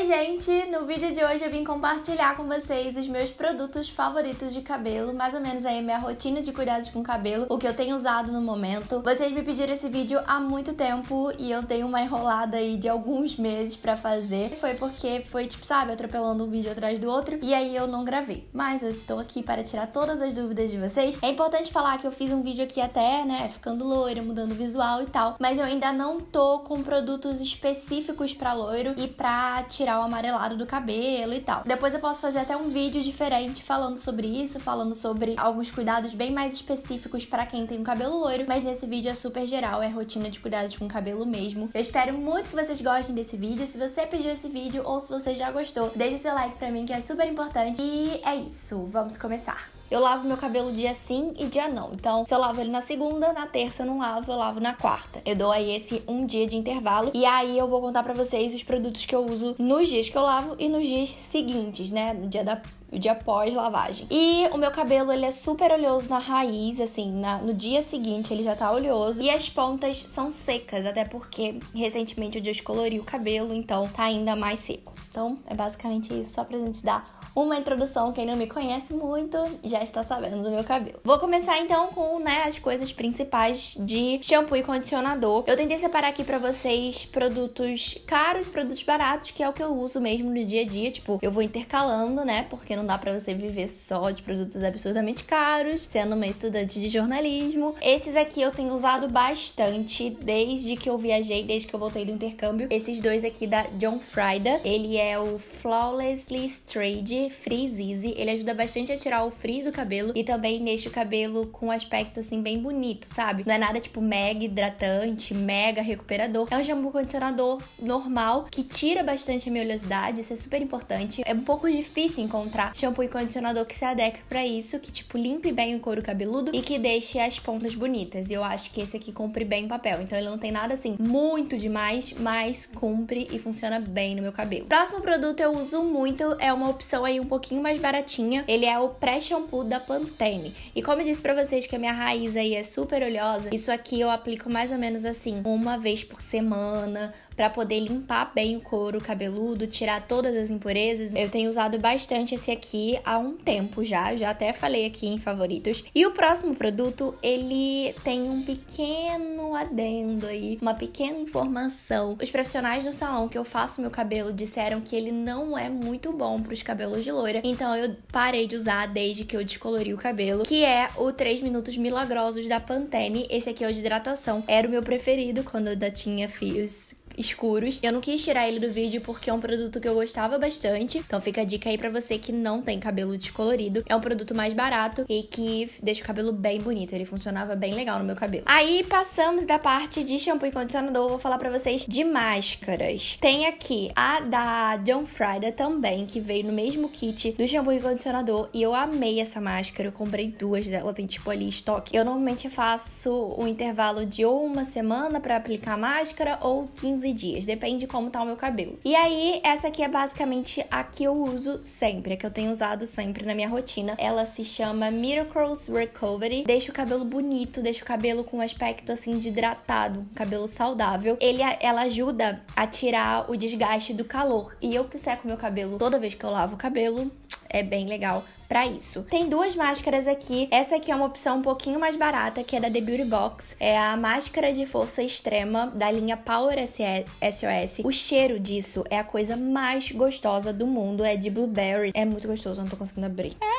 Oi, gente! No vídeo de hoje eu vim compartilhar com vocês os meus produtos favoritos de cabelo, mais ou menos aí minha rotina de cuidados com cabelo, o que eu tenho usado no momento. Vocês me pediram esse vídeo há muito tempo e eu tenho uma enrolada aí de alguns meses para fazer. Foi porque foi, tipo, sabe, atropelando um vídeo atrás do outro e aí eu não gravei. Mas eu estou aqui para tirar todas as dúvidas de vocês. É importante falar que eu fiz um vídeo aqui até, né, ficando loira, mudando o visual e tal, mas eu ainda não tô com produtos específicos para loiro e pra tirar tirar o amarelado do cabelo e tal. Depois eu posso fazer até um vídeo diferente falando sobre isso, falando sobre alguns cuidados bem mais específicos para quem tem um cabelo loiro, mas nesse vídeo é super geral, é rotina de cuidados com o cabelo mesmo. Eu espero muito que vocês gostem desse vídeo. Se você pediu esse vídeo ou se você já gostou, deixa seu like pra mim que é super importante. E é isso, vamos começar. Eu lavo meu cabelo dia sim e dia não. Então, se eu lavo ele na segunda, na terça eu não lavo, eu lavo na quarta. Eu dou aí esse um dia de intervalo. E aí eu vou contar para vocês os produtos que eu uso nos dias que eu lavo e nos dias seguintes, né? No dia da o dia após lavagem. E o meu cabelo, ele é super oleoso na raiz, assim, na, no dia seguinte ele já tá oleoso. E as pontas são secas, até porque recentemente eu descolori o cabelo, então tá ainda mais seco. Então é basicamente isso, só pra gente dar uma introdução. Quem não me conhece muito já está sabendo do meu cabelo. Vou começar então com né, as coisas principais de shampoo e condicionador. Eu tentei separar aqui para vocês produtos caros, produtos baratos, que é o que eu uso mesmo no dia a dia. Tipo, eu vou intercalando, né? Porque não dá para você viver só de produtos absurdamente caros, sendo uma estudante de jornalismo. Esses aqui eu tenho usado bastante desde que eu viajei, desde que eu voltei do intercâmbio. Esses dois aqui da John Frieda. Ele é o Flawlessly Straight Frizz Easy. Ele ajuda bastante a tirar o frizz do cabelo e também deixa o cabelo com um aspecto assim bem bonito, sabe? Não é nada tipo mega hidratante, mega recuperador. É um shampoo condicionador normal que tira bastante a minha oleosidade, isso é super importante. É um pouco difícil encontrar shampoo e condicionador que se adeque para isso, que tipo limpe bem o couro cabeludo e que deixe as pontas bonitas. E eu acho que esse aqui cumpre bem o papel. Então ele não tem nada assim muito demais, mas cumpre e funciona bem no meu cabelo. Próximo produto eu uso muito, é uma opção aí um pouquinho mais baratinha. Ele é o pré-shampoo da Pantene. E como eu disse para vocês que a minha raiz aí é super oleosa, isso aqui eu aplico mais ou menos assim, uma vez por semana, para poder limpar bem o couro cabeludo, tirar todas as impurezas. Eu tenho usado bastante esse aqui há um tempo já, já até falei aqui em favoritos. E o próximo produto, ele tem um pequeno adendo aí, uma pequena informação. Os profissionais do salão que eu faço meu cabelo disseram que ele não é muito bom para os cabelos de loira, então eu parei de usar desde que eu descolori o cabelo, que é o 3 minutos milagrosos da Pantene. Esse aqui é o de hidratação, era o meu preferido quando eu ainda tinha fios escuros. Eu não quis tirar ele do vídeo porque é um produto que eu gostava bastante. Então fica a dica aí para você que não tem cabelo descolorido. É um produto mais barato e que deixa o cabelo bem bonito. Ele funcionava bem legal no meu cabelo. Aí passamos da parte de shampoo e condicionador. vou falar para vocês de máscaras. Tem aqui a da John Frieda também, que veio no mesmo kit do shampoo e condicionador. E eu amei essa máscara. Eu comprei duas dela. Tem tipo ali estoque. Eu normalmente faço um intervalo de uma semana para aplicar a máscara ou 15 dias, depende de como tá o meu cabelo. E aí, essa aqui é basicamente a que eu uso sempre, a que eu tenho usado sempre na minha rotina. Ela se chama Miracles Recovery. Deixa o cabelo bonito, deixa o cabelo com um aspecto assim de hidratado, cabelo saudável. Ele, ela ajuda a tirar o desgaste do calor. E eu que seco meu cabelo toda vez que eu lavo o cabelo, é bem legal para isso. Tem duas máscaras aqui. Essa aqui é uma opção um pouquinho mais barata, que é da The Beauty Box. É a máscara de força extrema da linha Power SOS. O cheiro disso é a coisa mais gostosa do mundo. É de blueberry. É muito gostoso, não tô conseguindo abrir. É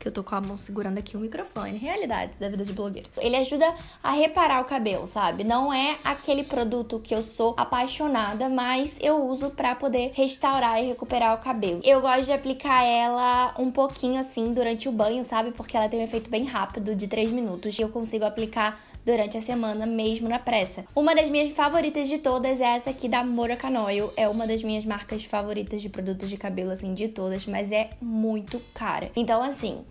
porque eu tô com a mão segurando aqui o microfone. Realidade da vida de blogueira. Ele ajuda a reparar o cabelo, sabe? Não é aquele produto que eu sou apaixonada, mas eu uso para poder restaurar e recuperar o cabelo. Eu gosto de aplicar ela um pouquinho assim durante o banho, sabe? Porque ela tem um efeito bem rápido de 3 minutos e eu consigo aplicar durante a semana mesmo na pressa. Uma das minhas favoritas de todas é essa aqui da Murakano Oil. É uma das minhas marcas favoritas de produtos de cabelo assim de todas, mas é muito cara. Então assim,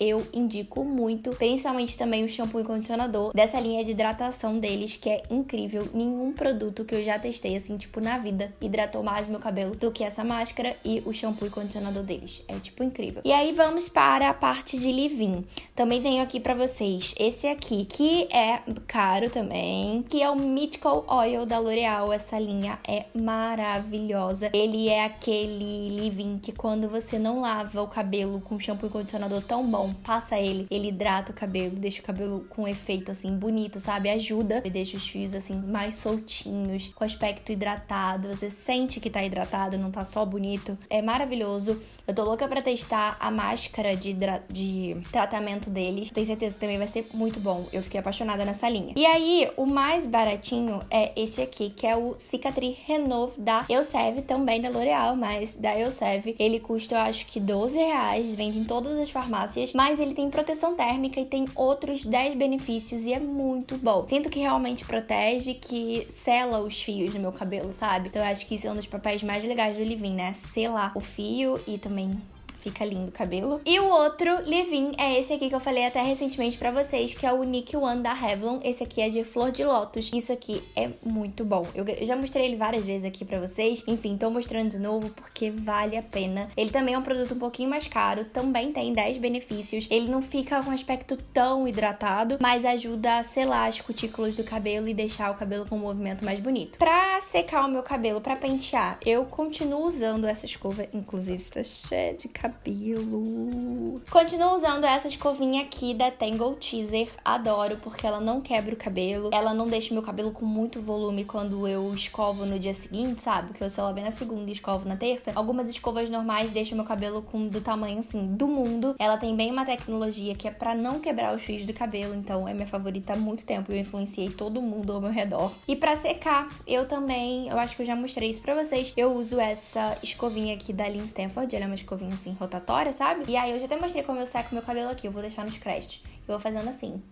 eu indico muito, principalmente também o shampoo e condicionador dessa linha de hidratação deles, que é incrível. Nenhum produto que eu já testei, assim, tipo, na vida, hidratou mais meu cabelo do que essa máscara e o shampoo e condicionador deles. É, tipo, incrível. E aí vamos para a parte de leave-in. Também tenho aqui para vocês esse aqui, que é caro também, que é o Mythical Oil da L'Oreal. Essa linha é maravilhosa. Ele é aquele leave-in que quando você não lava o cabelo com shampoo e condicionador tão bom, então, passa ele, ele hidrata o cabelo, deixa o cabelo com um efeito assim bonito, sabe? Ajuda e deixa os fios assim mais soltinhos, com aspecto hidratado. Você sente que tá hidratado, não tá só bonito. É maravilhoso. Eu tô louca para testar a máscara de, de tratamento deles. Tenho certeza que também vai ser muito bom. Eu fiquei apaixonada nessa linha. E aí, o mais baratinho é esse aqui, que é o Cicatri Renove da Elseve, também da L'Oreal, mas da Elseve. Ele custa, eu acho que 12 reais, vende em todas as farmácias, mas ele tem proteção térmica e tem outros 10 benefícios e é muito bom. Sinto que realmente protege, que sela os fios no meu cabelo, sabe? Então eu acho que isso é um dos papéis mais legais do Livin, né? Selar o fio e também Fica lindo o cabelo. E o outro leave-in é esse aqui que eu falei até recentemente para vocês, que é o Nick One da Revlon. Esse aqui é de flor de lótus. Isso aqui é muito bom. Eu já mostrei ele várias vezes aqui para vocês. Enfim, tô mostrando de novo porque vale a pena. Ele também é um produto um pouquinho mais caro, também tem 10 benefícios. Ele não fica com aspecto tão hidratado, mas ajuda a selar as cutículas do cabelo e deixar o cabelo com um movimento mais bonito. Pra secar o meu cabelo, pra pentear, eu continuo usando essa escova. Inclusive, está cheia de cabelo cabelo. Continuo usando essa escovinha aqui da Tangle Teaser. Adoro, porque ela não quebra o cabelo. Ela não deixa meu cabelo com muito volume quando eu escovo no dia seguinte, sabe? Que eu sei lá bem na segunda e escovo na terça. Algumas escovas normais deixam meu cabelo com do tamanho, assim, do mundo. Ela tem bem uma tecnologia que é pra não quebrar os fios do cabelo. Então, é minha favorita há muito tempo. Eu influenciei todo mundo ao meu redor. E pra secar, eu também... Eu acho que eu já mostrei isso pra vocês. Eu uso essa escovinha aqui da Lynn Stanford. Ela é uma escovinha, assim, rotatória, sabe? E aí eu já até mostrei como eu seco meu cabelo aqui, eu vou deixar nos créditos. Eu vou fazendo assim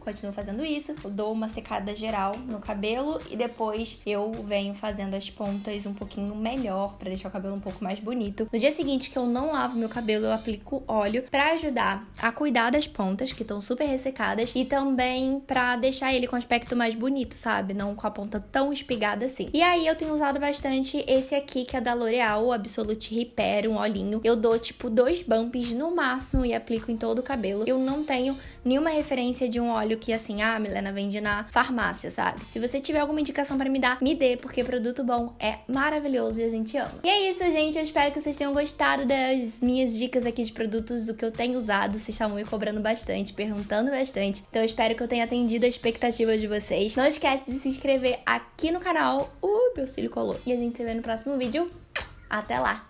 continuo fazendo isso, dou uma secada geral no cabelo e depois eu venho fazendo as pontas um pouquinho melhor para deixar o cabelo um pouco mais bonito. No dia seguinte que eu não lavo meu cabelo, eu aplico óleo para ajudar a cuidar das pontas que estão super ressecadas e também para deixar ele com aspecto mais bonito, sabe? Não com a ponta tão espigada assim. E aí eu tenho usado bastante esse aqui que é da L'Oreal, o Absolute Repair, um olhinho. Eu dou tipo dois bumps no máximo e aplico em todo o cabelo. Eu não tenho nenhuma referência de um óleo que assim, ah, Milena vende na farmácia, sabe? Se você tiver alguma indicação para me dar, me dê, porque produto bom é maravilhoso e a gente ama. E é isso, gente. Eu espero que vocês tenham gostado das minhas dicas aqui de produtos, do que eu tenho usado. Vocês estavam me cobrando bastante, perguntando bastante. Então eu espero que eu tenha atendido a expectativa de vocês. Não esquece de se inscrever aqui no canal. Uh, meu cílio colou. E a gente se vê no próximo vídeo. Até lá!